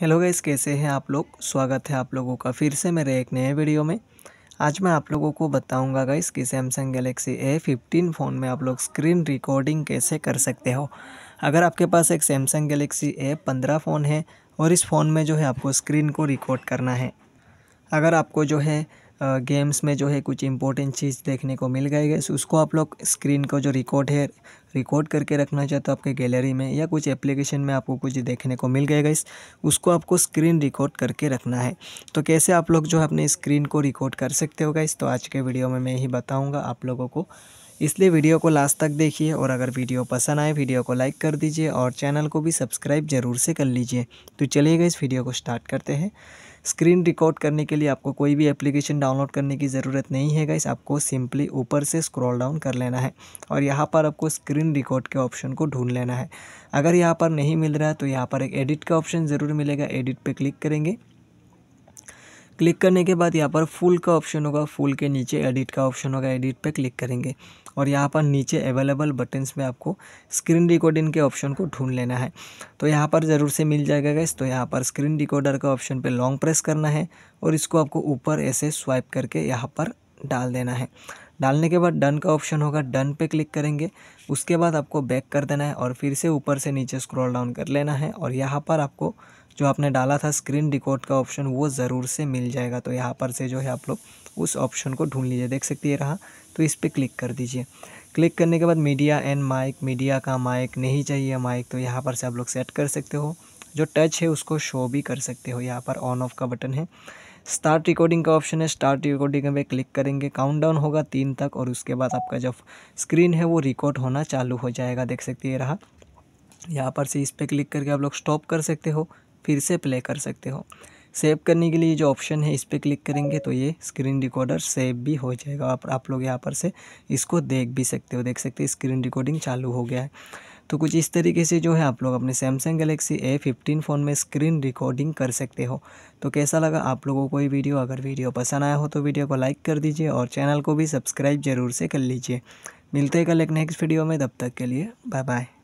hello guys कैसे हैं आप लोग स्वागत है आप लोगों का फिर से मेरे एक नए वीडियो में आज मैं आप लोगों को बताऊंगा गाइस कि Samsung Galaxy A fifteen phone में आप लोग स्क्रीन रिकॉर्डिंग कैसे कर सकते हो अगर आपके पास एक सैमसंग गैलेक्सी ए पंद्रह फ़ोन है और इस फ़ोन में जो है आपको स्क्रीन को रिकॉर्ड करना है अगर आपको जो है गेम्स में जो है कुछ इंपॉर्टेंट चीज़ देखने को मिल गई गैस उसको आप लोग स्क्रीन का जो रिकॉर्ड है रिकॉर्ड करके रखना चाहते हो आपके गैलरी में या कुछ एप्लीकेशन में आपको कुछ देखने को मिल गए गैस उसको आपको स्क्रीन रिकॉर्ड करके रखना है तो कैसे आप लोग जो है अपने स्क्रीन को रिकॉर्ड कर सकते हो गैस तो आज के वीडियो में मैं यही बताऊँगा आप लोगों को इसलिए वीडियो को लास्ट तक देखिए और अगर वीडियो पसंद आए वीडियो को लाइक कर दीजिए और चैनल को भी सब्सक्राइब ज़रूर से कर लीजिए तो चलिएगा इस वीडियो को स्टार्ट करते हैं स्क्रीन रिकॉर्ड करने के लिए आपको कोई भी एप्लीकेशन डाउनलोड करने की ज़रूरत नहीं है गाइस आपको सिंपली ऊपर से स्क्रॉल डाउन कर लेना है और यहाँ पर आपको स्क्रीन रिकॉर्ड के ऑप्शन को ढूंढ लेना है अगर यहाँ पर नहीं मिल रहा है तो यहाँ पर एक एडिट का ऑप्शन ज़रूर मिलेगा एडिट पर क्लिक करेंगे क्लिक करने के बाद यहाँ पर फुल का ऑप्शन होगा फुल के नीचे एडिट का ऑप्शन होगा एडिट पे क्लिक करेंगे और यहाँ पर नीचे अवेलेबल बटन्स में आपको स्क्रीन रिकॉर्डिंग के ऑप्शन को ढूंढ लेना है तो यहाँ पर ज़रूर से मिल जाएगा गैस तो यहाँ पर स्क्रीन रिकॉर्डर का ऑप्शन पर लॉन्ग प्रेस करना है और इसको आपको ऊपर ऐसे स्वाइप करके यहाँ पर डाल देना है डालने के बाद डन का ऑप्शन होगा डन पे क्लिक करेंगे उसके बाद आपको बैक कर देना है और फिर से ऊपर से नीचे स्क्रॉल डाउन कर लेना है और यहाँ पर आपको जो आपने डाला था स्क्रीन रिकॉर्ड का ऑप्शन वो ज़रूर से मिल जाएगा तो यहाँ पर से जो है आप लोग उस ऑप्शन को ढूंढ लीजिए देख सकते है रहा तो इस पर क्लिक कर दीजिए क्लिक करने के बाद मीडिया एंड माइक मीडिया का माइक नहीं चाहिए माइक तो यहाँ पर से आप लोग सेट कर सकते हो जो टच है उसको शो भी कर सकते हो यहाँ पर ऑन ऑफ का बटन है स्टार्ट रिकॉर्डिंग का ऑप्शन है स्टार्ट रिकॉर्डिंग में क्लिक करेंगे काउंटडाउन होगा तीन तक और उसके बाद आपका जब स्क्रीन है वो रिकॉर्ड होना चालू हो जाएगा देख सकते ये रहा यहाँ पर से इस पर क्लिक करके आप लोग स्टॉप कर सकते हो फिर से प्ले कर सकते हो सेव करने के लिए जो ऑप्शन है इस पर क्लिक करेंगे तो ये स्क्रीन रिकॉर्डर सेव भी हो जाएगा आप आप लोग यहाँ पर से इसको देख भी सकते हो देख सकते हैं स्क्रीन रिकॉर्डिंग चालू हो गया है तो कुछ इस तरीके से जो है आप लोग अपने Samsung Galaxy A fifteen phone में स्क्रीन रिकॉर्डिंग कर सकते हो तो कैसा लगा आप लोगों को ये वीडियो अगर वीडियो पसंद आया हो तो वीडियो को लाइक कर दीजिए और चैनल को भी सब्सक्राइब ज़रूर से कर लीजिए मिलते हैं कल एक नेक्स्ट वीडियो में तब तक के लिए बाय बाय